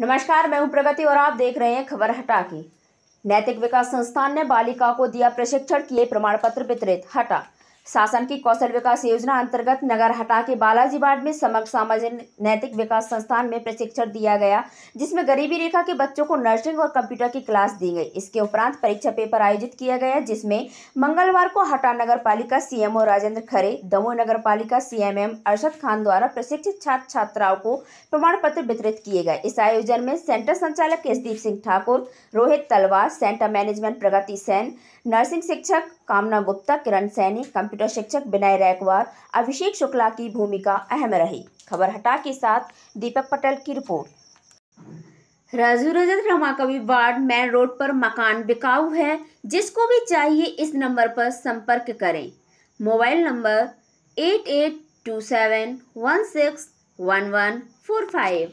नमस्कार मैं हूं प्रगति और आप देख रहे हैं खबर हटा की नैतिक विकास संस्थान ने बालिका को दिया प्रशिक्षण किए प्रमाण पत्र वितरित हटा शासन की कौशल विकास योजना अंतर्गत नगर हटा के बालाजीबाड़ में समग्र सामाजिक नैतिक विकास संस्थान में प्रशिक्षण दिया गया जिसमें गरीबी रेखा के बच्चों को नर्सिंग और कंप्यूटर की क्लास दी गई इसके उपरांत परीक्षा पेपर आयोजित किया गया जिसमें मंगलवार को हटा नगर पालिका सीएमओ राजेंद्र खरे दमोह नगर पालिका सीएमएम अरशद खान द्वारा प्रशिक्षित छात्र छात्राओं को प्रमाण पत्र वितरित किए गए इस आयोजन में सेंटर संचालक केसदीप Singh Thakur Rohit Talwar centre management Pragati Sen nursing शिक्षक कामना गुप्ता किरण सैनी कंप्यूटर कंप्यूटर शिक्षक विनय रैकवार अभिषेक शुक्ला की भूमिका अहम रही खबर हटा के साथ दीपक पटेल की report Raju Rajat Ramakavi ward main road पर मकान बिकाऊ है जिसको भी चाहिए इस नंबर पर संपर्क करें mobile number eight eight two seven one six one one four five